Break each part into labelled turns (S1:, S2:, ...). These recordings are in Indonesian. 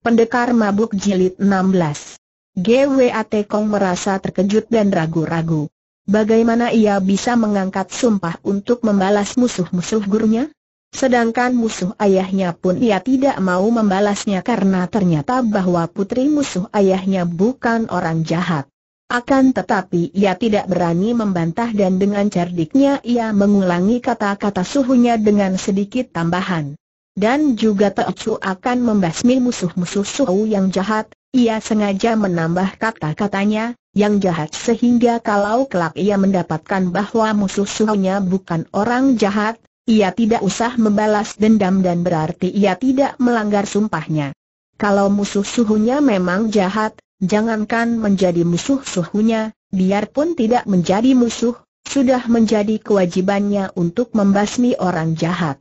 S1: Pendekar Mabuk Jilid 16 GWAT Kong merasa terkejut dan ragu-ragu. Bagaimana ia bisa mengangkat sumpah untuk membalas musuh-musuh gurunya? Sedangkan musuh ayahnya pun ia tidak mau membalasnya karena ternyata bahwa putri musuh ayahnya bukan orang jahat. Akan tetapi ia tidak berani membantah dan dengan cerdiknya ia mengulangi kata-kata suhunya dengan sedikit tambahan dan juga Teocu akan membasmi musuh-musuh Suhu yang jahat, ia sengaja menambah kata-katanya, yang jahat sehingga kalau kelak ia mendapatkan bahwa musuh Suhunya bukan orang jahat, ia tidak usah membalas dendam dan berarti ia tidak melanggar sumpahnya. Kalau musuh suhunya memang jahat, jangankan menjadi musuh suhunya, biarpun tidak menjadi musuh, sudah menjadi kewajibannya untuk membasmi orang jahat.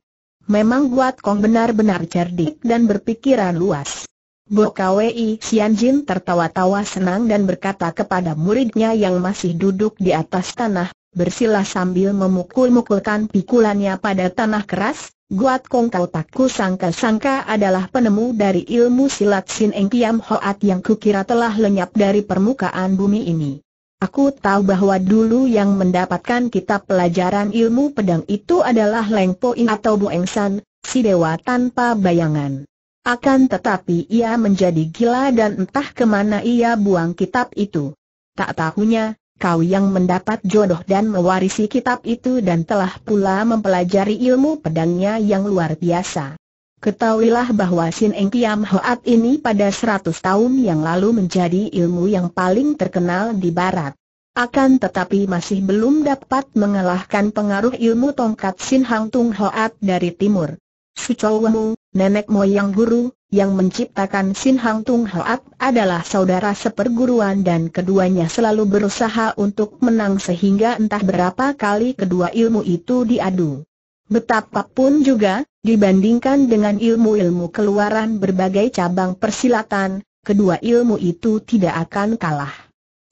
S1: Memang Guat Kong benar-benar cerdik dan berpikiran luas. Bo Kwei Jin tertawa-tawa senang dan berkata kepada muridnya yang masih duduk di atas tanah, bersila sambil memukul-mukulkan pikulannya pada tanah keras, Guat Kong kau takku sangka-sangka adalah penemu dari ilmu silat Sin Eng Kiam Hoat yang kukira telah lenyap dari permukaan bumi ini. Aku tahu bahwa dulu yang mendapatkan kitab pelajaran ilmu pedang itu adalah Leng In atau Eng San, si dewa tanpa bayangan. Akan tetapi ia menjadi gila dan entah kemana ia buang kitab itu. Tak tahunya, kau yang mendapat jodoh dan mewarisi kitab itu dan telah pula mempelajari ilmu pedangnya yang luar biasa. Ketahuilah bahwa Sin Eng Kiam Hoat ini pada 100 tahun yang lalu menjadi ilmu yang paling terkenal di barat. Akan tetapi masih belum dapat mengalahkan pengaruh ilmu tongkat Sin Hang Tung Hoat dari timur. Wemu, nenek moyang guru, yang menciptakan Sin Hang Tung Hoat adalah saudara seperguruan dan keduanya selalu berusaha untuk menang sehingga entah berapa kali kedua ilmu itu diadu. Betapapun juga, dibandingkan dengan ilmu-ilmu keluaran berbagai cabang persilatan, kedua ilmu itu tidak akan kalah.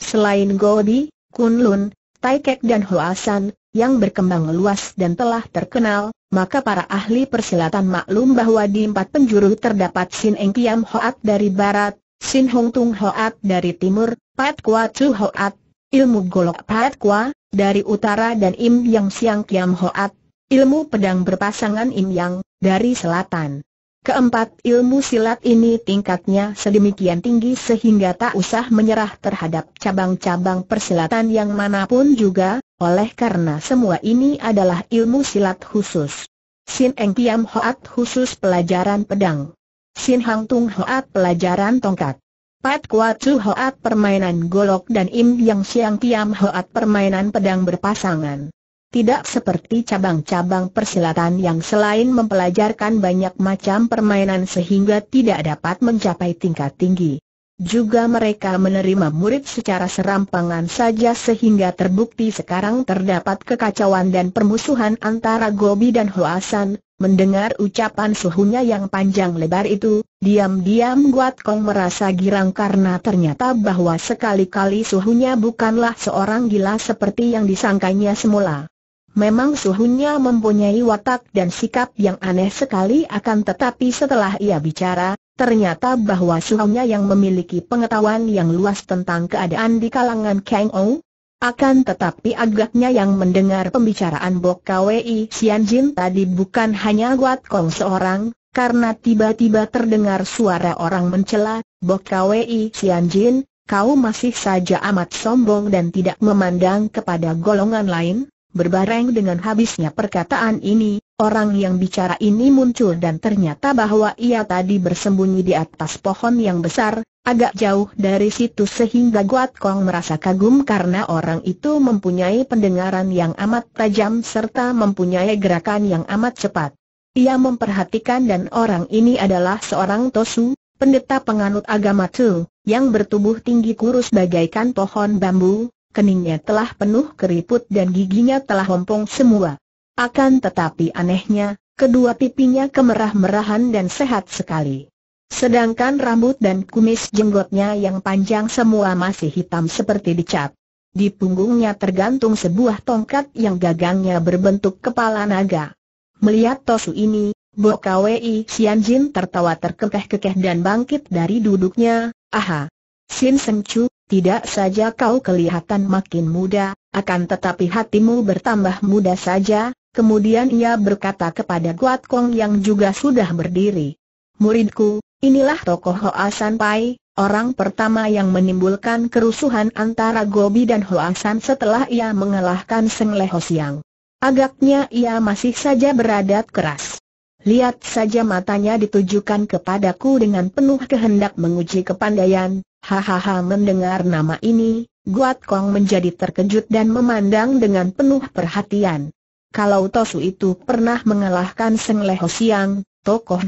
S1: Selain Godi, Kunlun, Taikek dan Hoasan, yang berkembang luas dan telah terkenal, maka para ahli persilatan maklum bahwa di empat penjuru terdapat Sin Eng Kiam Hoat dari barat, Sin Hong Tung Hoat dari timur, Pat Kwa Chu Hoat, ilmu golok Pat Kwa, dari utara dan Im Yang Siang Kiam Hoat ilmu pedang berpasangan Im Yang, dari selatan. Keempat ilmu silat ini tingkatnya sedemikian tinggi sehingga tak usah menyerah terhadap cabang-cabang persilatan yang manapun juga, oleh karena semua ini adalah ilmu silat khusus. Sin Eng Kiam Hoat khusus pelajaran pedang. Sin Hang Tung Hoat pelajaran tongkat. Pat Kwa chu Hoat permainan golok dan Im Yang Siang Kiam Hoat permainan pedang berpasangan tidak seperti cabang-cabang persilatan yang selain mempelajarkan banyak macam permainan sehingga tidak dapat mencapai tingkat tinggi. Juga mereka menerima murid secara serampangan saja sehingga terbukti sekarang terdapat kekacauan dan permusuhan antara Gobi dan Hoasan. Mendengar ucapan suhunya yang panjang lebar itu, diam-diam Guat Kong merasa girang karena ternyata bahwa sekali-kali suhunya bukanlah seorang gila seperti yang disangkanya semula. Memang suhunya mempunyai watak dan sikap yang aneh sekali akan tetapi setelah ia bicara, ternyata bahwa suhunya yang memiliki pengetahuan yang luas tentang keadaan di kalangan Kang Ou. Akan tetapi agaknya yang mendengar pembicaraan Bok Kwei Sian Jin tadi bukan hanya Wat Kong seorang, karena tiba-tiba terdengar suara orang mencela, Bok Kwei Sian Jin, kau masih saja amat sombong dan tidak memandang kepada golongan lain? Berbareng dengan habisnya perkataan ini, orang yang bicara ini muncul dan ternyata bahwa ia tadi bersembunyi di atas pohon yang besar, agak jauh dari situ sehingga Guat Kong merasa kagum karena orang itu mempunyai pendengaran yang amat tajam serta mempunyai gerakan yang amat cepat. Ia memperhatikan dan orang ini adalah seorang Tosu, pendeta penganut agama Tu, yang bertubuh tinggi kurus bagaikan pohon bambu, keningnya telah penuh keriput dan giginya telah hompong semua. Akan tetapi anehnya, kedua pipinya kemerah-merahan dan sehat sekali. Sedangkan rambut dan kumis jenggotnya yang panjang semua masih hitam seperti dicat. Di punggungnya tergantung sebuah tongkat yang gagangnya berbentuk kepala naga. Melihat Tosu ini, Bo Kwei tertawa terkekeh-kekeh dan bangkit dari duduknya, aha, Sin Seng Chu, tidak saja kau kelihatan makin muda, akan tetapi hatimu bertambah muda saja, kemudian ia berkata kepada Guat Kong yang juga sudah berdiri. Muridku, inilah tokoh Hoa San Pai, orang pertama yang menimbulkan kerusuhan antara Gobi dan Hoa San setelah ia mengalahkan Seng Ho Siang. Agaknya ia masih saja beradat keras. Lihat saja matanya ditujukan kepadaku dengan penuh kehendak menguji kepandaian, Hahaha mendengar nama ini, Guat Kong menjadi terkejut dan memandang dengan penuh perhatian. Kalau Tosu itu pernah mengalahkan Seng Leho Siang, tokoh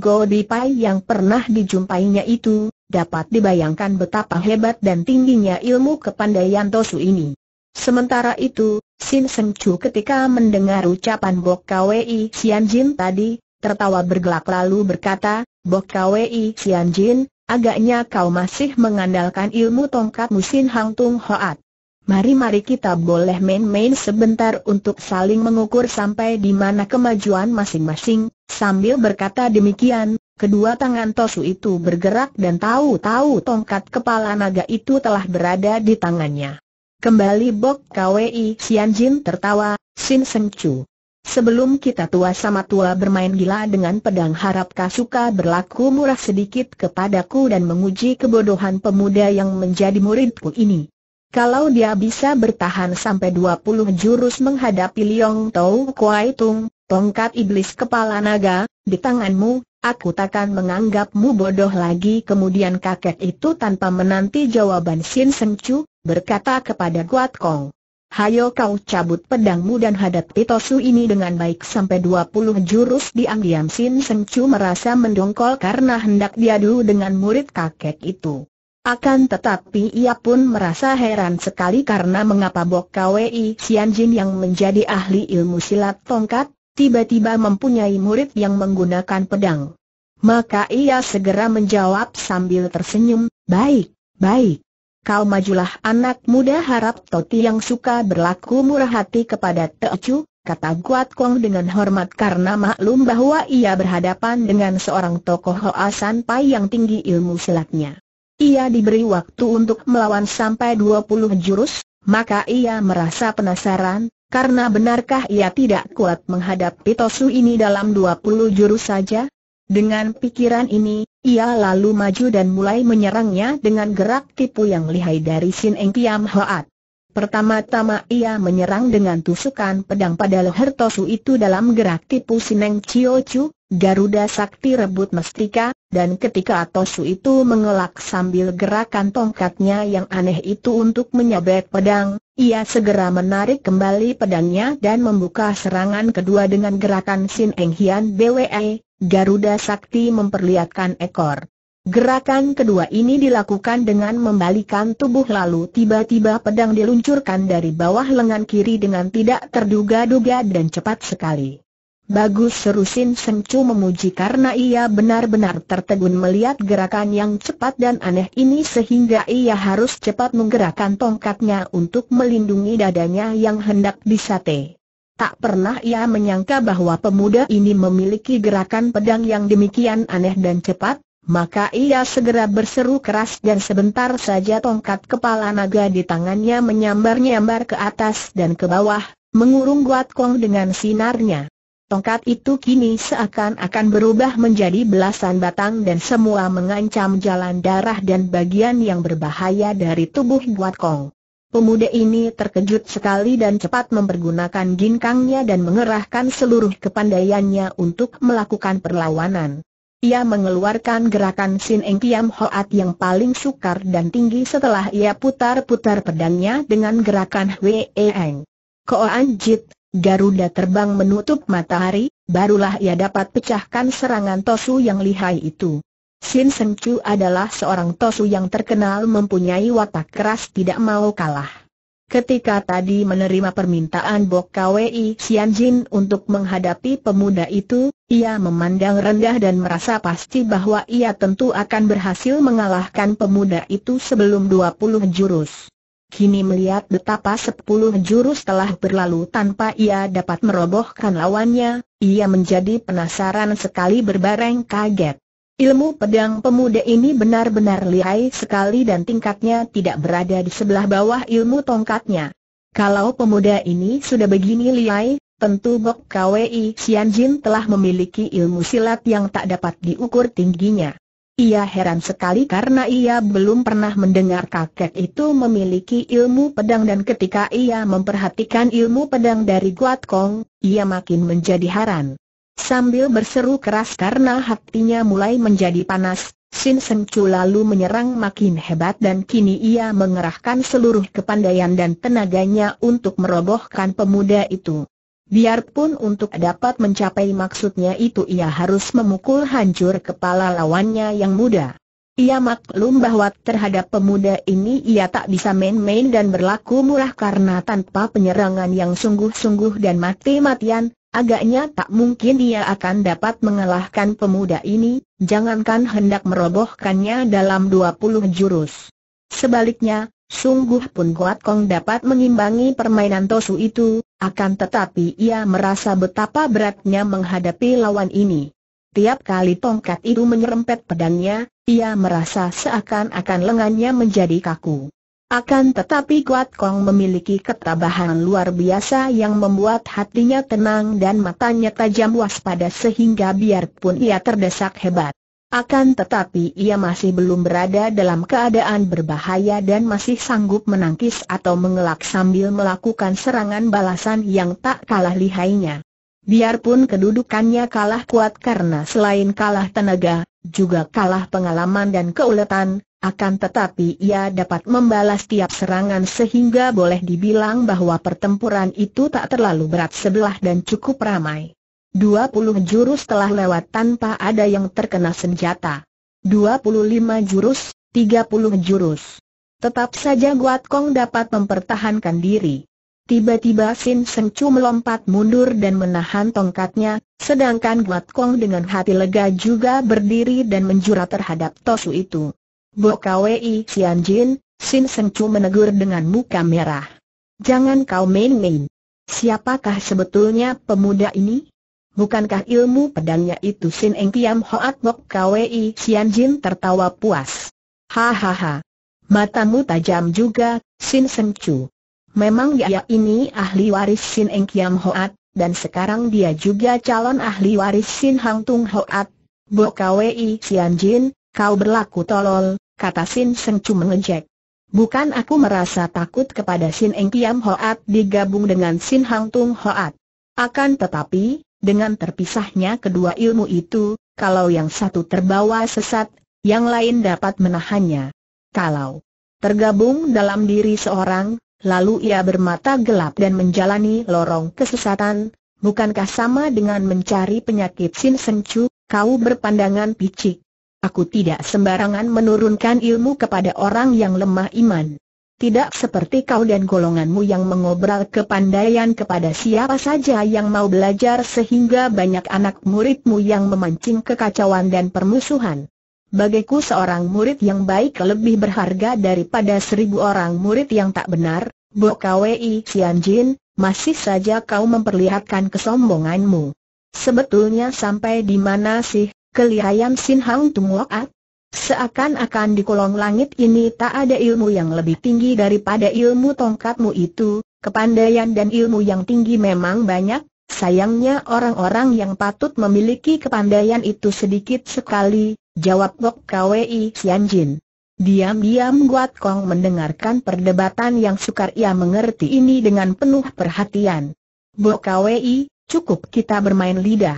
S1: Pai yang pernah dijumpainya itu, dapat dibayangkan betapa hebat dan tingginya ilmu kepandaian Tosu ini. Sementara itu, Sin Seng Chu ketika mendengar ucapan Bok Kwei Jin tadi, tertawa bergelak lalu berkata, Bok Kwei Jin. Agaknya kau masih mengandalkan ilmu tongkat musin Hang Tung Hoat. Mari-mari kita boleh main-main sebentar untuk saling mengukur sampai di mana kemajuan masing-masing. Sambil berkata demikian, kedua tangan Tosu itu bergerak dan tahu-tahu tongkat kepala naga itu telah berada di tangannya. Kembali Bok Kwei Jin tertawa, Sin Chu. Sebelum kita tua sama tua bermain gila dengan pedang harap Kasuka berlaku murah sedikit kepadaku dan menguji kebodohan pemuda yang menjadi muridku ini. Kalau dia bisa bertahan sampai 20 jurus menghadapi Liong Tau Kuai Tung, tongkat iblis kepala naga, di tanganmu, Aku takkan menganggapmu bodoh lagi Kemudian kakek itu tanpa menanti jawaban Sin Chu, berkata kepada Guat Kong Hayo kau cabut pedangmu dan hadapi Tosu ini dengan baik sampai 20 jurus diam-diam Sin Chu merasa mendongkol karena hendak diadu dengan murid kakek itu. Akan tetapi ia pun merasa heran sekali karena mengapa Bok Kwei Jin yang menjadi ahli ilmu silat tongkat, tiba-tiba mempunyai murid yang menggunakan pedang. Maka ia segera menjawab sambil tersenyum, baik, baik. Kau majulah anak muda harap Toti yang suka berlaku murah hati kepada Teocu, kata Guat Kong dengan hormat karena maklum bahwa ia berhadapan dengan seorang tokoh Hoasan Pai yang tinggi ilmu silatnya. Ia diberi waktu untuk melawan sampai 20 jurus, maka ia merasa penasaran, karena benarkah ia tidak kuat menghadapi Tosu ini dalam 20 jurus saja? Dengan pikiran ini, ia lalu maju dan mulai menyerangnya dengan gerak tipu yang lihai dari Sin Eng Kiam Hoat. Pertama-tama ia menyerang dengan tusukan pedang pada leher Tosu itu dalam gerak tipu Sineng Chu, Garuda Sakti rebut mestika, dan ketika Tosu itu mengelak sambil gerakan tongkatnya yang aneh itu untuk menyabet pedang, ia segera menarik kembali pedangnya dan membuka serangan kedua dengan gerakan Sin Eng Hian BWE, Garuda Sakti memperlihatkan ekor. Gerakan kedua ini dilakukan dengan membalikan tubuh lalu tiba-tiba pedang diluncurkan dari bawah lengan kiri dengan tidak terduga-duga dan cepat sekali. Bagus seru Sin Sengcu memuji karena ia benar-benar tertegun melihat gerakan yang cepat dan aneh ini sehingga ia harus cepat menggerakkan tongkatnya untuk melindungi dadanya yang hendak disate. Tak pernah ia menyangka bahwa pemuda ini memiliki gerakan pedang yang demikian aneh dan cepat, maka ia segera berseru keras dan sebentar saja tongkat kepala naga di tangannya menyambar-nyambar ke atas dan ke bawah, mengurung Guat Kong dengan sinarnya. Tongkat itu kini seakan-akan berubah menjadi belasan batang dan semua mengancam jalan darah dan bagian yang berbahaya dari tubuh Guat Kong. Pemuda ini terkejut sekali dan cepat mempergunakan ginkangnya dan mengerahkan seluruh kepandaiannya untuk melakukan perlawanan. Ia mengeluarkan gerakan Sin Eng Kiam Hoat yang paling sukar dan tinggi setelah ia putar-putar pedangnya dengan gerakan Wei e Eng. Koan Jit, Garuda terbang menutup matahari, barulah ia dapat pecahkan serangan Tosu yang lihai itu. Sin Seng Chu adalah seorang tosu yang terkenal mempunyai watak keras tidak mau kalah. Ketika tadi menerima permintaan Bok Kwei Xian Jin untuk menghadapi pemuda itu, ia memandang rendah dan merasa pasti bahwa ia tentu akan berhasil mengalahkan pemuda itu sebelum 20 jurus. Kini melihat betapa sepuluh jurus telah berlalu tanpa ia dapat merobohkan lawannya, ia menjadi penasaran sekali berbareng kaget. Ilmu pedang pemuda ini benar-benar lihai sekali dan tingkatnya tidak berada di sebelah bawah ilmu tongkatnya. Kalau pemuda ini sudah begini lihai, tentu Bok Kwei Jin telah memiliki ilmu silat yang tak dapat diukur tingginya. Ia heran sekali karena ia belum pernah mendengar kakek itu memiliki ilmu pedang dan ketika ia memperhatikan ilmu pedang dari Guat Kong, ia makin menjadi heran. Sambil berseru keras karena hatinya mulai menjadi panas, Sin Seng lalu menyerang makin hebat dan kini ia mengerahkan seluruh kepandaian dan tenaganya untuk merobohkan pemuda itu. Biarpun untuk dapat mencapai maksudnya itu ia harus memukul hancur kepala lawannya yang muda. Ia maklum bahwa terhadap pemuda ini ia tak bisa main-main dan berlaku murah karena tanpa penyerangan yang sungguh-sungguh dan mati-matian, Agaknya tak mungkin dia akan dapat mengalahkan pemuda ini, jangankan hendak merobohkannya dalam 20 jurus. Sebaliknya, sungguh pun Kuat Kong dapat mengimbangi permainan Tosu itu, akan tetapi ia merasa betapa beratnya menghadapi lawan ini. Tiap kali tongkat itu menyerempet pedangnya, ia merasa seakan-akan lengannya menjadi kaku. Akan tetapi Kuat Kong memiliki ketabahan luar biasa yang membuat hatinya tenang dan matanya tajam waspada sehingga biarpun ia terdesak hebat. Akan tetapi ia masih belum berada dalam keadaan berbahaya dan masih sanggup menangkis atau mengelak sambil melakukan serangan balasan yang tak kalah lihainya. Biarpun kedudukannya kalah kuat karena selain kalah tenaga, juga kalah pengalaman dan keuletan, akan tetapi ia dapat membalas tiap serangan sehingga boleh dibilang bahwa pertempuran itu tak terlalu berat sebelah dan cukup ramai. 20 jurus telah lewat tanpa ada yang terkena senjata. 25 jurus, 30 jurus. Tetap saja Guat Kong dapat mempertahankan diri. Tiba-tiba Sin Seng Chu melompat mundur dan menahan tongkatnya, sedangkan Guat Kong dengan hati lega juga berdiri dan menjura terhadap Tosu itu. Bo Kwei Sian Jin, Sin Seng Chu menegur dengan muka merah. Jangan kau main-main. Siapakah sebetulnya pemuda ini? Bukankah ilmu pedangnya itu Sin Eng Kiam Hoat Bok Kwei Sian Jin tertawa puas. Hahaha. Matamu tajam juga, Sin Seng Chu. Memang dia ini ahli waris Sin Eng Kiam Hoat, dan sekarang dia juga calon ahli waris Sin Hang Tung Hoat. Bo Kwei Sian Jin, Kau berlaku tolol, kata Sin Seng Chu mengejek. Bukan aku merasa takut kepada Sin Eng Kiam Hoat digabung dengan Sin Hang Tung Hoat. Akan tetapi, dengan terpisahnya kedua ilmu itu, kalau yang satu terbawa sesat, yang lain dapat menahannya. Kalau tergabung dalam diri seorang, lalu ia bermata gelap dan menjalani lorong kesesatan, bukankah sama dengan mencari penyakit Sin Seng Chu, kau berpandangan picik. Aku tidak sembarangan menurunkan ilmu kepada orang yang lemah iman. Tidak seperti kau dan golonganmu yang mengobral kepandaian kepada siapa saja yang mau belajar sehingga banyak anak muridmu yang memancing kekacauan dan permusuhan. Bagiku seorang murid yang baik lebih berharga daripada seribu orang murid yang tak benar, Bo Kwei Jin, masih saja kau memperlihatkan kesombonganmu. Sebetulnya sampai di mana sih kelihayan Sin Hang Tung Seakan-akan di kolong langit ini tak ada ilmu yang lebih tinggi daripada ilmu tongkatmu itu, kepandaian dan ilmu yang tinggi memang banyak, sayangnya orang-orang yang patut memiliki kepandaian itu sedikit sekali, jawab Bok Kwei Jin. Diam-diam Guat Kong mendengarkan perdebatan yang sukar ia mengerti ini dengan penuh perhatian. Bok Kwei, cukup kita bermain lidah.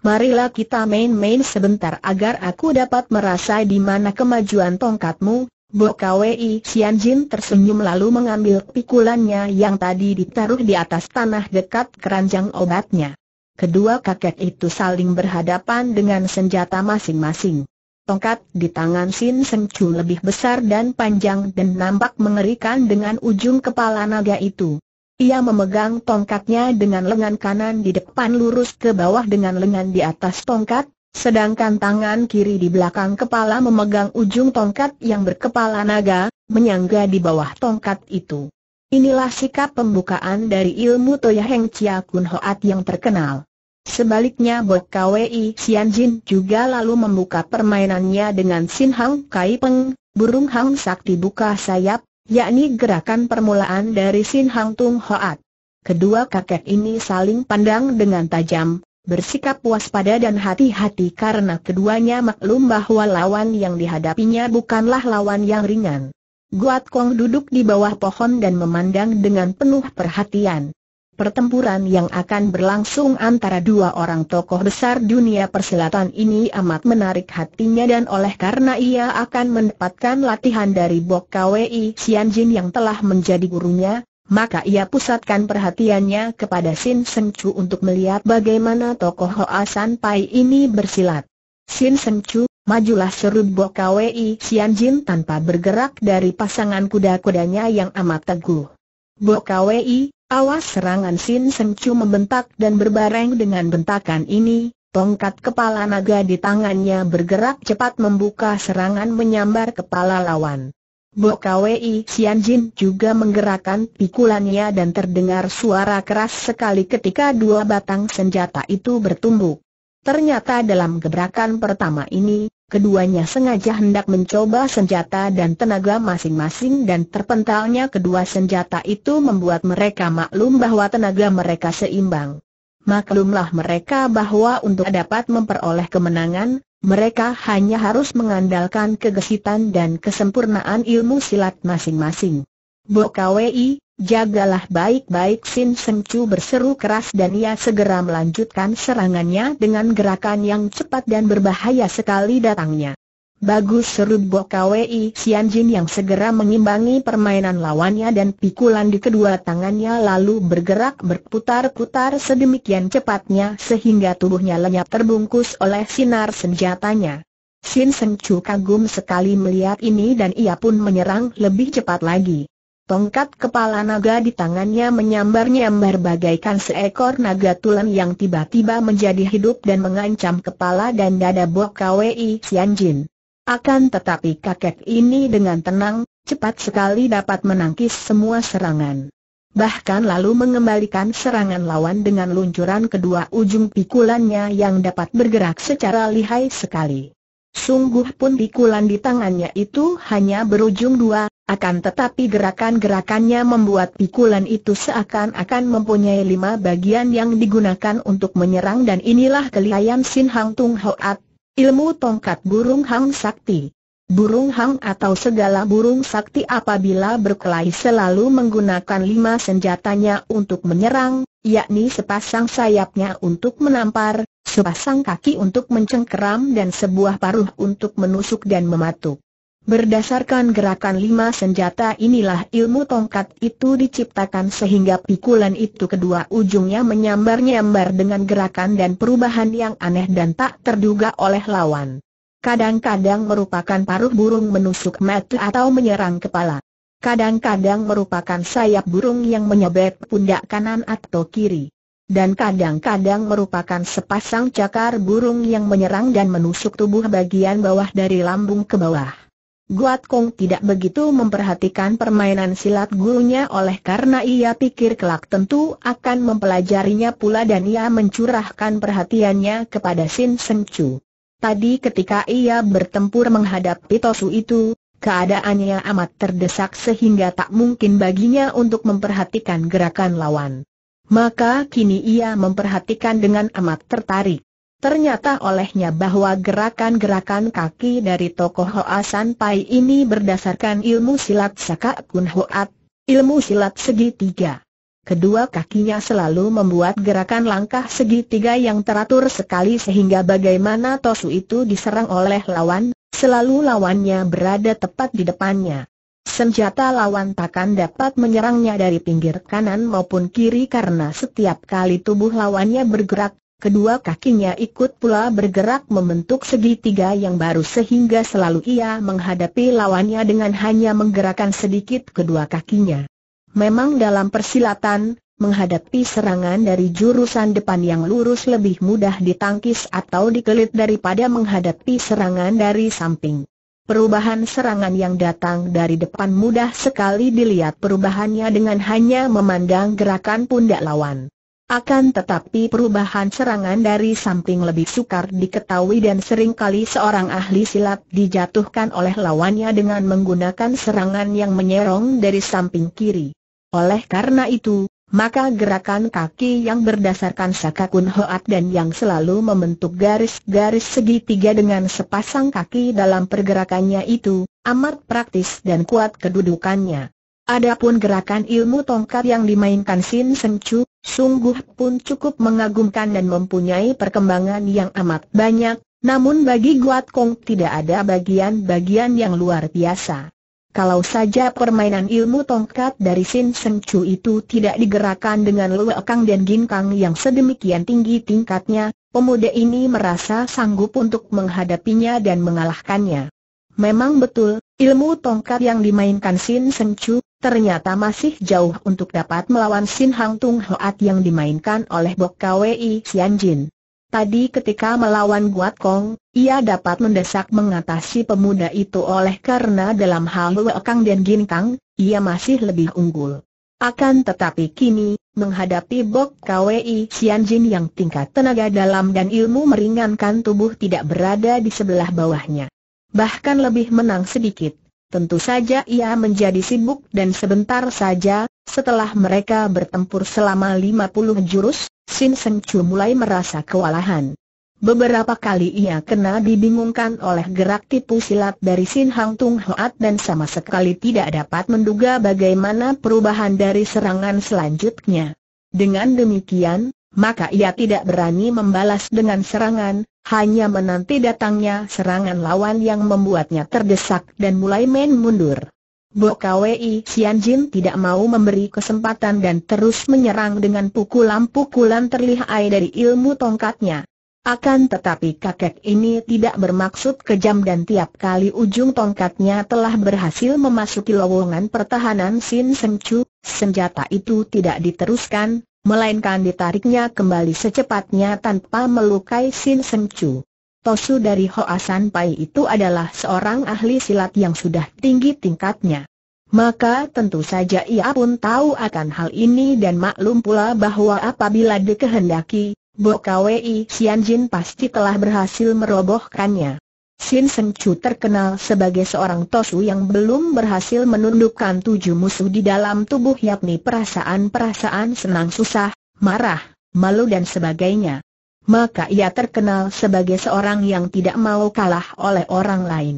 S1: Marilah kita main-main sebentar agar aku dapat merasa di mana kemajuan tongkatmu, Bokawei Xian Jin tersenyum lalu mengambil pikulannya yang tadi ditaruh di atas tanah dekat keranjang obatnya. Kedua kakek itu saling berhadapan dengan senjata masing-masing. Tongkat di tangan Xin Seng Chu lebih besar dan panjang dan nampak mengerikan dengan ujung kepala naga itu. Ia memegang tongkatnya dengan lengan kanan di depan lurus ke bawah dengan lengan di atas tongkat, sedangkan tangan kiri di belakang kepala memegang ujung tongkat yang berkepala naga, menyangga di bawah tongkat itu. Inilah sikap pembukaan dari ilmu Toya Heng Chia Kun Hoat yang terkenal. Sebaliknya Bok Kwei Sian Jin juga lalu membuka permainannya dengan Sin Hang Kai Peng, burung Hang Sakti buka sayap, yakni gerakan permulaan dari Sin Hang Tung Hoat. Kedua kakek ini saling pandang dengan tajam, bersikap waspada dan hati-hati karena keduanya maklum bahwa lawan yang dihadapinya bukanlah lawan yang ringan. Guat Kong duduk di bawah pohon dan memandang dengan penuh perhatian. Pertempuran yang akan berlangsung antara dua orang tokoh besar dunia persilatan ini amat menarik hatinya dan oleh karena ia akan mendapatkan latihan dari Bok Kwei Jin yang telah menjadi gurunya, maka ia pusatkan perhatiannya kepada Sin Seng Chu untuk melihat bagaimana tokoh Hoa San Pai ini bersilat. Sin Seng Chu, majulah seru Bok Kwei Jin tanpa bergerak dari pasangan kuda-kudanya yang amat teguh. Bok Kwei Awas serangan Sin Sencu membentak dan berbareng dengan bentakan ini, tongkat kepala naga di tangannya bergerak cepat membuka serangan menyambar kepala lawan. Xian Jin juga menggerakkan pikulannya dan terdengar suara keras sekali ketika dua batang senjata itu bertumbuk. Ternyata dalam gebrakan pertama ini, Keduanya sengaja hendak mencoba senjata dan tenaga masing-masing dan terpentalnya kedua senjata itu membuat mereka maklum bahwa tenaga mereka seimbang. Maklumlah mereka bahwa untuk dapat memperoleh kemenangan, mereka hanya harus mengandalkan kegesitan dan kesempurnaan ilmu silat masing-masing. Bokawei, Jagalah baik-baik Sin Seng Chu berseru keras dan ia segera melanjutkan serangannya dengan gerakan yang cepat dan berbahaya sekali datangnya. Bagus seru Bo Kwei Sian Jin yang segera mengimbangi permainan lawannya dan pikulan di kedua tangannya lalu bergerak berputar-putar sedemikian cepatnya sehingga tubuhnya lenyap terbungkus oleh sinar senjatanya. Sin Seng Chu kagum sekali melihat ini dan ia pun menyerang lebih cepat lagi. Tongkat kepala naga di tangannya menyambar-nyambar bagaikan seekor naga tulen yang tiba-tiba menjadi hidup dan mengancam kepala dan dada Bok Kwei Jin. Akan tetapi kakek ini dengan tenang, cepat sekali dapat menangkis semua serangan. Bahkan lalu mengembalikan serangan lawan dengan luncuran kedua ujung pikulannya yang dapat bergerak secara lihai sekali. Sungguh pun pikulan di tangannya itu hanya berujung dua, akan tetapi gerakan-gerakannya membuat pikulan itu seakan-akan mempunyai lima bagian yang digunakan untuk menyerang dan inilah kelihayan Sin Hang Tung Hoat, ilmu tongkat burung hang sakti. Burung hang atau segala burung sakti apabila berkelahi selalu menggunakan lima senjatanya untuk menyerang, yakni sepasang sayapnya untuk menampar, sepasang kaki untuk mencengkeram dan sebuah paruh untuk menusuk dan mematuk. Berdasarkan gerakan lima senjata inilah ilmu tongkat itu diciptakan sehingga pikulan itu kedua ujungnya menyambar-nyambar dengan gerakan dan perubahan yang aneh dan tak terduga oleh lawan. Kadang-kadang merupakan paruh burung menusuk mata atau menyerang kepala. Kadang-kadang merupakan sayap burung yang menyabet pundak kanan atau kiri. Dan kadang-kadang merupakan sepasang cakar burung yang menyerang dan menusuk tubuh bagian bawah dari lambung ke bawah. Guat Kong tidak begitu memperhatikan permainan silat gurunya oleh karena ia pikir kelak tentu akan mempelajarinya pula dan ia mencurahkan perhatiannya kepada Sin Seng Chu. Tadi ketika ia bertempur menghadapi Tosu itu, keadaannya amat terdesak sehingga tak mungkin baginya untuk memperhatikan gerakan lawan. Maka kini ia memperhatikan dengan amat tertarik. Ternyata olehnya bahwa gerakan-gerakan kaki dari tokoh Hoa Pai ini berdasarkan ilmu silat Saka Kun Hoat, ilmu silat segitiga. Kedua kakinya selalu membuat gerakan langkah segitiga yang teratur sekali sehingga bagaimana Tosu itu diserang oleh lawan, selalu lawannya berada tepat di depannya. Senjata lawan takkan dapat menyerangnya dari pinggir kanan maupun kiri karena setiap kali tubuh lawannya bergerak kedua kakinya ikut pula bergerak membentuk segitiga yang baru sehingga selalu ia menghadapi lawannya dengan hanya menggerakkan sedikit kedua kakinya. Memang dalam persilatan, menghadapi serangan dari jurusan depan yang lurus lebih mudah ditangkis atau dikelit daripada menghadapi serangan dari samping. Perubahan serangan yang datang dari depan mudah sekali dilihat perubahannya dengan hanya memandang gerakan pundak lawan. Akan tetapi perubahan serangan dari samping lebih sukar diketahui dan seringkali seorang ahli silat dijatuhkan oleh lawannya dengan menggunakan serangan yang menyerong dari samping kiri. Oleh karena itu, maka gerakan kaki yang berdasarkan sakakun hoat dan yang selalu membentuk garis-garis segitiga dengan sepasang kaki dalam pergerakannya itu, amat praktis dan kuat kedudukannya. Adapun gerakan ilmu tongkat yang dimainkan Sin Seng Chu, sungguh pun cukup mengagumkan dan mempunyai perkembangan yang amat banyak, namun bagi Guat Kong tidak ada bagian-bagian yang luar biasa. Kalau saja permainan ilmu tongkat dari Sin Seng Chu itu tidak digerakkan dengan Luekang dan Ginkang yang sedemikian tinggi tingkatnya, pemuda ini merasa sanggup untuk menghadapinya dan mengalahkannya. Memang betul, ilmu tongkat yang dimainkan Sin Seng Chu ternyata masih jauh untuk dapat melawan Sin Hang Tung Hoat yang dimainkan oleh Bok Kwei Sian Jin. Tadi ketika melawan Guat Kong, ia dapat mendesak mengatasi pemuda itu oleh karena dalam hal Kang dan Gintang, ia masih lebih unggul. Akan tetapi kini, menghadapi Bok KWI Sian Jin yang tingkat tenaga dalam dan ilmu meringankan tubuh tidak berada di sebelah bawahnya. Bahkan lebih menang sedikit, Tentu saja ia menjadi sibuk dan sebentar saja, setelah mereka bertempur selama 50 jurus, Sin Seng Chu mulai merasa kewalahan. Beberapa kali ia kena dibingungkan oleh gerak tipu silat dari Sin Hang Tung Hoat dan sama sekali tidak dapat menduga bagaimana perubahan dari serangan selanjutnya. Dengan demikian, maka ia tidak berani membalas dengan serangan, hanya menanti datangnya serangan lawan yang membuatnya terdesak dan mulai main mundur. Bokawi Xian Jin tidak mau memberi kesempatan dan terus menyerang dengan pukulan-pukulan terlihai dari ilmu tongkatnya. Akan tetapi kakek ini tidak bermaksud kejam dan tiap kali ujung tongkatnya telah berhasil memasuki lowongan pertahanan Sin Seng Chu, senjata itu tidak diteruskan, melainkan ditariknya kembali secepatnya tanpa melukai Sin Seng Chu. Tosu dari Hoa San Pai itu adalah seorang ahli silat yang sudah tinggi tingkatnya. Maka tentu saja ia pun tahu akan hal ini dan maklum pula bahwa apabila dikehendaki, Bo Kwei Xianjin pasti telah berhasil merobohkannya. Shin Seng terkenal sebagai seorang tosu yang belum berhasil menundukkan tujuh musuh di dalam tubuh yakni perasaan-perasaan senang susah, marah, malu dan sebagainya. Maka ia terkenal sebagai seorang yang tidak mau kalah oleh orang lain.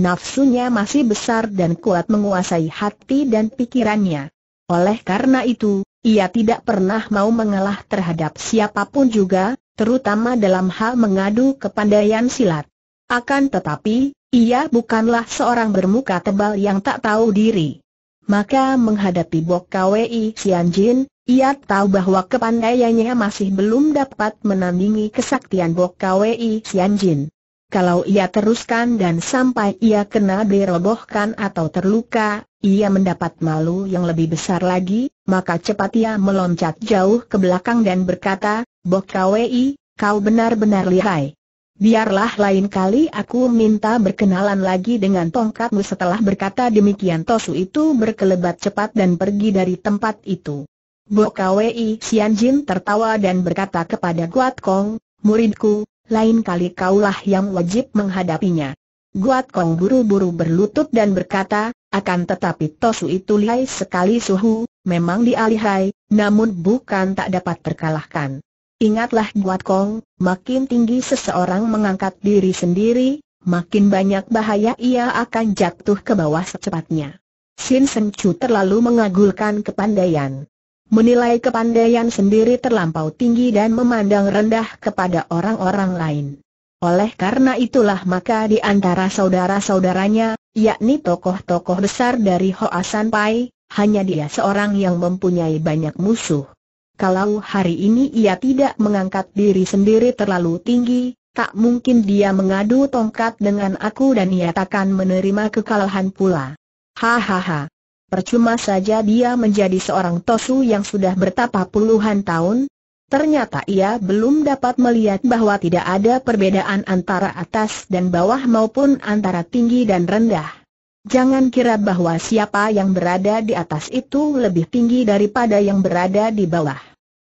S1: Nafsunya masih besar dan kuat menguasai hati dan pikirannya. Oleh karena itu, ia tidak pernah mau mengalah terhadap siapapun juga, terutama dalam hal mengadu kepandaian silat. Akan tetapi, ia bukanlah seorang bermuka tebal yang tak tahu diri. Maka menghadapi Bok KWI Jin, ia tahu bahwa kepandaiannya masih belum dapat menandingi kesaktian Bok KWI Jin. Kalau ia teruskan dan sampai ia kena dirobohkan atau terluka, ia mendapat malu yang lebih besar lagi, maka cepat ia meloncat jauh ke belakang dan berkata, Bok KWI, kau benar-benar lihai. Biarlah lain kali aku minta berkenalan lagi dengan tongkatmu setelah berkata demikian Tosu itu berkelebat cepat dan pergi dari tempat itu. Xian Xianjin tertawa dan berkata kepada Guat Kong, muridku, lain kali kaulah yang wajib menghadapinya. Guat Kong buru-buru berlutut dan berkata, akan tetapi Tosu itu lihai sekali suhu, memang dialihai namun bukan tak dapat terkalahkan. Ingatlah Guat Kong, makin tinggi seseorang mengangkat diri sendiri, makin banyak bahaya ia akan jatuh ke bawah secepatnya. Sin Seng Chu terlalu mengagulkan kepandaian. Menilai kepandaian sendiri terlampau tinggi dan memandang rendah kepada orang-orang lain. Oleh karena itulah maka di antara saudara-saudaranya, yakni tokoh-tokoh besar dari Hoa San Pai, hanya dia seorang yang mempunyai banyak musuh. Kalau hari ini ia tidak mengangkat diri sendiri terlalu tinggi, tak mungkin dia mengadu tongkat dengan aku dan ia takkan menerima kekalahan pula. Hahaha. Percuma saja dia menjadi seorang tosu yang sudah bertapa puluhan tahun. Ternyata ia belum dapat melihat bahwa tidak ada perbedaan antara atas dan bawah maupun antara tinggi dan rendah. Jangan kira bahwa siapa yang berada di atas itu lebih tinggi daripada yang berada di bawah.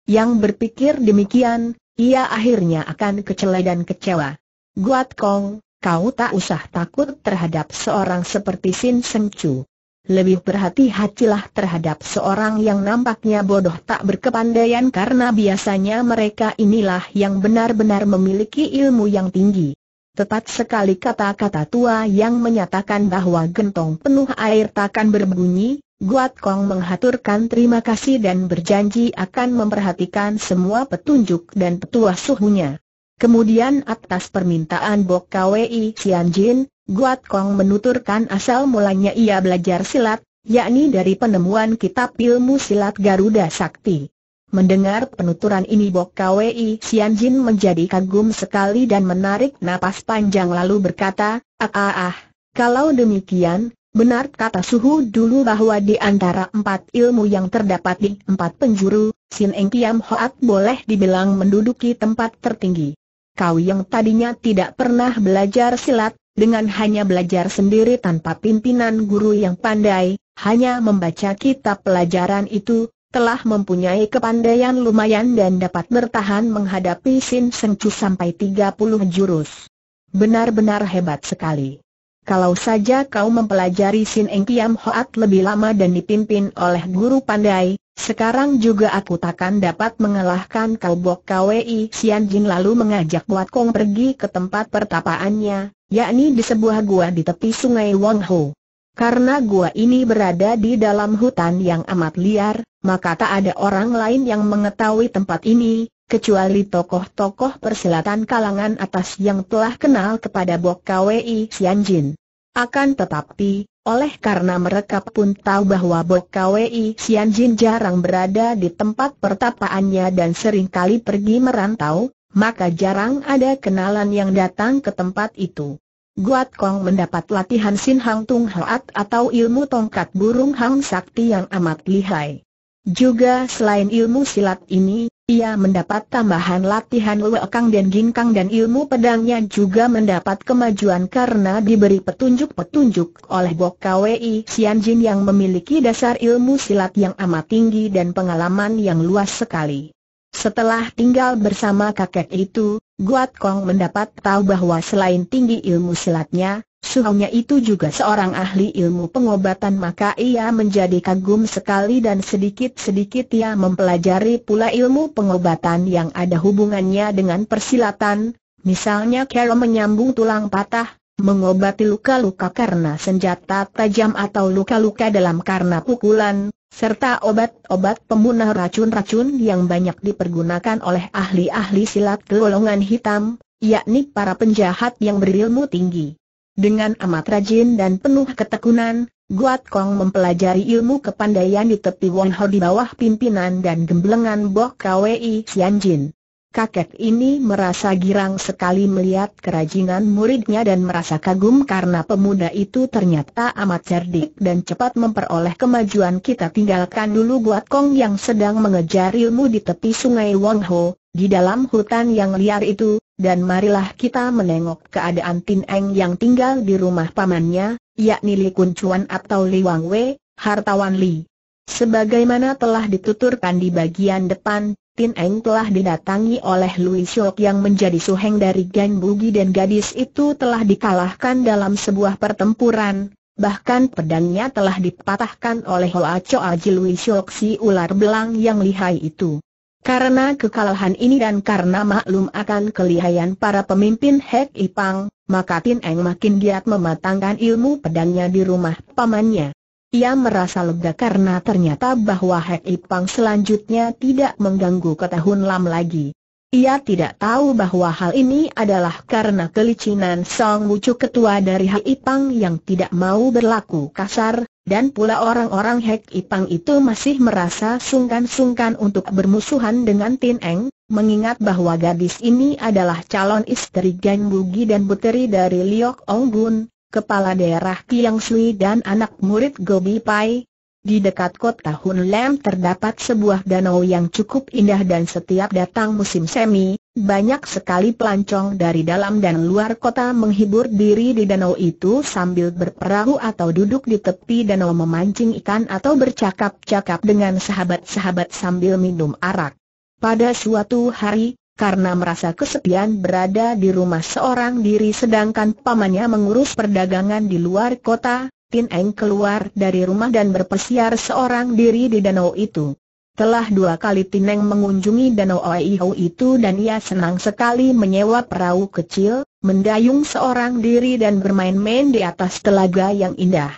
S1: Yang berpikir demikian, ia akhirnya akan kecele dan kecewa. Guat Kong, kau tak usah takut terhadap seorang seperti Sin Seng Chu. Lebih berhati-hatilah terhadap seorang yang nampaknya bodoh tak berkepandaian karena biasanya mereka inilah yang benar-benar memiliki ilmu yang tinggi. Tepat sekali kata-kata tua yang menyatakan bahwa gentong penuh air takkan berbunyi, Guat Kong menghaturkan terima kasih dan berjanji akan memperhatikan semua petunjuk dan petua suhunya. Kemudian atas permintaan Bok KWI Sian Jin, Guat Kong menuturkan asal mulanya ia belajar silat, yakni dari penemuan kitab ilmu silat Garuda Sakti. Mendengar penuturan ini Bok Kwei Sian Jin menjadi kagum sekali dan menarik napas panjang lalu berkata, ah ah ah, kalau demikian, benar kata suhu dulu bahwa di antara empat ilmu yang terdapat di empat penjuru, Sin Eng Tiam Hoat boleh dibilang menduduki tempat tertinggi. Kau yang tadinya tidak pernah belajar silat, dengan hanya belajar sendiri tanpa pimpinan guru yang pandai, hanya membaca kitab pelajaran itu, telah mempunyai kepandaian lumayan dan dapat bertahan menghadapi Sin Seng Chu sampai 30 jurus. Benar-benar hebat sekali. Kalau saja kau mempelajari Sin Eng Kiam Hoat lebih lama dan dipimpin oleh guru pandai, sekarang juga aku takkan dapat mengalahkan kau Bok Kwei Sian Jin lalu mengajak Buat Kong pergi ke tempat pertapaannya, yakni di sebuah gua di tepi sungai Wang Ho. Karena gua ini berada di dalam hutan yang amat liar, maka tak ada orang lain yang mengetahui tempat ini, kecuali tokoh-tokoh persilatan kalangan atas yang telah kenal kepada Bok KWI Sianjin. Akan tetapi, oleh karena mereka pun tahu bahwa Bok KWI Sianjin jarang berada di tempat pertapaannya dan seringkali pergi merantau, maka jarang ada kenalan yang datang ke tempat itu. Guat Kong mendapat latihan Sin Hang Tung Hoat atau ilmu tongkat burung Hang Sakti yang amat lihai. Juga selain ilmu silat ini, ia mendapat tambahan latihan Lue Kang dan Ginkang dan ilmu pedangnya juga mendapat kemajuan karena diberi petunjuk-petunjuk oleh Bok Kwei Xian Jin yang memiliki dasar ilmu silat yang amat tinggi dan pengalaman yang luas sekali. Setelah tinggal bersama kakek itu, Guat Kong mendapat tahu bahwa selain tinggi ilmu silatnya, Suhunya itu juga seorang ahli ilmu pengobatan maka ia menjadi kagum sekali dan sedikit-sedikit ia mempelajari pula ilmu pengobatan yang ada hubungannya dengan persilatan, misalnya cara menyambung tulang patah, mengobati luka-luka karena senjata tajam atau luka-luka dalam karena pukulan, serta obat-obat pembunuh racun-racun yang banyak dipergunakan oleh ahli-ahli silat golongan hitam, yakni para penjahat yang berilmu tinggi. Dengan amat rajin dan penuh ketekunan, Guat Kong mempelajari ilmu kepandaian di tepi Wonho di bawah pimpinan dan gemblengan Bok Kwei Xianjin kakek ini merasa girang sekali melihat kerajinan muridnya dan merasa kagum karena pemuda itu ternyata amat cerdik dan cepat memperoleh kemajuan kita tinggalkan dulu buat Kong yang sedang mengejar ilmu di tepi sungai Wong Ho, di dalam hutan yang liar itu, dan marilah kita menengok keadaan Tin Eng yang tinggal di rumah pamannya, yakni Li Kun Chuan atau Li Wang Wei, hartawan Li. Sebagaimana telah dituturkan di bagian depan, Tin Eng telah didatangi oleh Lui Shok yang menjadi suheng dari Gan Bugi dan gadis itu telah dikalahkan dalam sebuah pertempuran, bahkan pedangnya telah dipatahkan oleh Hoa Cho Aji Lui Shok si ular belang yang lihai itu. Karena kekalahan ini dan karena maklum akan kelihaian para pemimpin Hek Ipang, maka Tin Eng makin giat mematangkan ilmu pedangnya di rumah pamannya. Ia merasa lega karena ternyata bahwa Hek Ipang selanjutnya tidak mengganggu ketahun Lam lagi. Ia tidak tahu bahwa hal ini adalah karena kelicinan Song Wucu ketua dari Hek Ipang yang tidak mau berlaku kasar, dan pula orang-orang Hek Ipang itu masih merasa sungkan-sungkan untuk bermusuhan dengan Tin Eng, mengingat bahwa gadis ini adalah calon istri Gang Bugi dan puteri dari Liok Ong Bun, kepala daerah Kiang Sui dan anak murid Gobi Pai. Di dekat kota Hun Lam terdapat sebuah danau yang cukup indah dan setiap datang musim semi, banyak sekali pelancong dari dalam dan luar kota menghibur diri di danau itu sambil berperahu atau duduk di tepi danau memancing ikan atau bercakap-cakap dengan sahabat-sahabat sambil minum arak. Pada suatu hari, karena merasa kesepian berada di rumah seorang diri sedangkan pamannya mengurus perdagangan di luar kota, Tin Eng keluar dari rumah dan berpesiar seorang diri di danau itu. Telah dua kali Tin Eng mengunjungi danau Hou itu dan ia senang sekali menyewa perahu kecil, mendayung seorang diri dan bermain-main di atas telaga yang indah.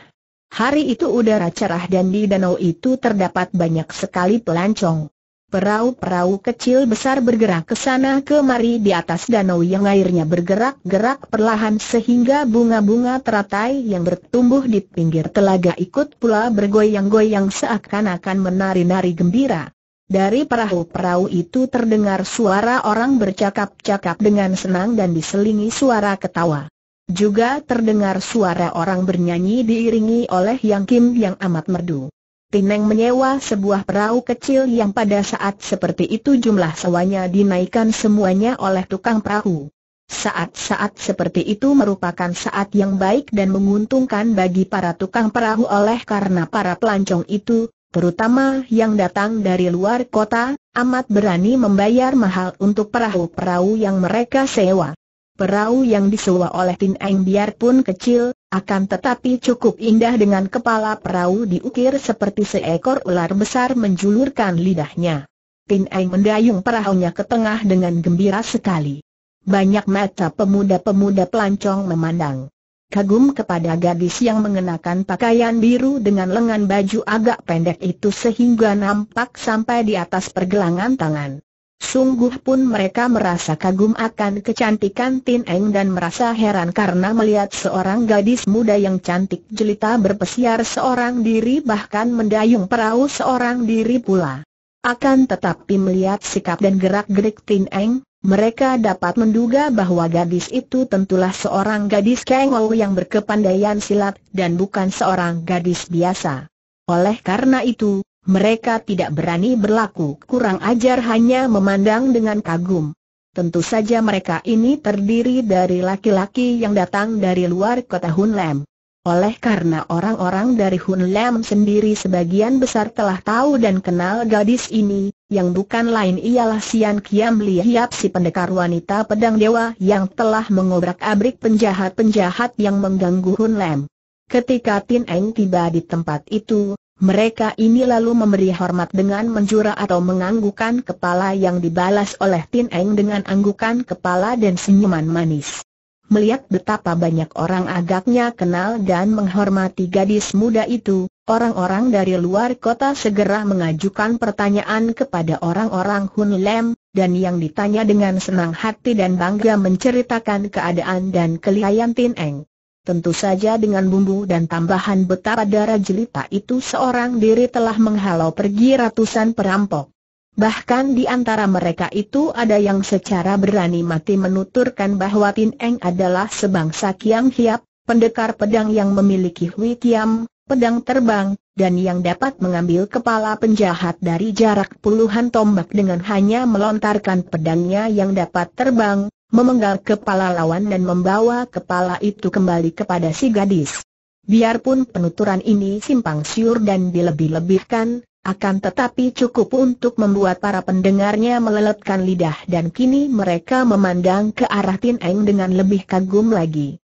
S1: Hari itu udara cerah dan di danau itu terdapat banyak sekali pelancong. Perahu-perahu kecil besar bergerak ke sana kemari di atas danau yang airnya bergerak-gerak perlahan sehingga bunga-bunga teratai yang bertumbuh di pinggir telaga ikut pula bergoyang-goyang seakan-akan menari-nari gembira. Dari perahu-perahu itu terdengar suara orang bercakap-cakap dengan senang dan diselingi suara ketawa. Juga terdengar suara orang bernyanyi diiringi oleh Yang Kim yang amat merdu. Tineng menyewa sebuah perahu kecil yang pada saat seperti itu jumlah sewanya dinaikkan semuanya oleh tukang perahu. Saat-saat seperti itu merupakan saat yang baik dan menguntungkan bagi para tukang perahu oleh karena para pelancong itu, terutama yang datang dari luar kota, amat berani membayar mahal untuk perahu-perahu yang mereka sewa. Perahu yang disewa oleh Tineng biarpun kecil, akan tetapi cukup indah dengan kepala perahu diukir seperti seekor ular besar menjulurkan lidahnya. Pin Eng mendayung perahunya ke tengah dengan gembira sekali. Banyak mata pemuda-pemuda pelancong memandang. Kagum kepada gadis yang mengenakan pakaian biru dengan lengan baju agak pendek itu sehingga nampak sampai di atas pergelangan tangan. Sungguh pun mereka merasa kagum akan kecantikan Tin Eng dan merasa heran karena melihat seorang gadis muda yang cantik jelita berpesiar seorang diri bahkan mendayung perahu seorang diri pula. Akan tetapi melihat sikap dan gerak-gerik Tin Eng, mereka dapat menduga bahwa gadis itu tentulah seorang gadis kengol yang berkepandaian silat dan bukan seorang gadis biasa. Oleh karena itu, mereka tidak berani berlaku kurang ajar hanya memandang dengan kagum. Tentu saja mereka ini terdiri dari laki-laki yang datang dari luar kota Hunlem. Oleh karena orang-orang dari Hunlem sendiri sebagian besar telah tahu dan kenal gadis ini, yang bukan lain ialah Sian Kiam Lihiap si pendekar wanita pedang dewa yang telah mengobrak-abrik penjahat-penjahat yang mengganggu Hunlem. Ketika Tin Eng tiba di tempat itu, mereka ini lalu memberi hormat dengan menjura atau menganggukan kepala yang dibalas oleh Tin Eng dengan anggukan kepala dan senyuman manis. Melihat betapa banyak orang agaknya kenal dan menghormati gadis muda itu, orang-orang dari luar kota segera mengajukan pertanyaan kepada orang-orang Hun Lem, dan yang ditanya dengan senang hati dan bangga menceritakan keadaan dan kelihayan Tin Eng. Tentu saja dengan bumbu dan tambahan betapa darah jelita itu seorang diri telah menghalau pergi ratusan perampok. Bahkan di antara mereka itu ada yang secara berani mati menuturkan bahwa Tin Eng adalah sebangsa Kiang Hiap, pendekar pedang yang memiliki Hui Kiam, pedang terbang, dan yang dapat mengambil kepala penjahat dari jarak puluhan tombak dengan hanya melontarkan pedangnya yang dapat terbang, memenggal kepala lawan dan membawa kepala itu kembali kepada si gadis. Biarpun penuturan ini simpang siur dan dilebih-lebihkan, akan tetapi cukup untuk membuat para pendengarnya meleletkan lidah dan kini mereka memandang ke arah Tin Eng dengan lebih kagum lagi.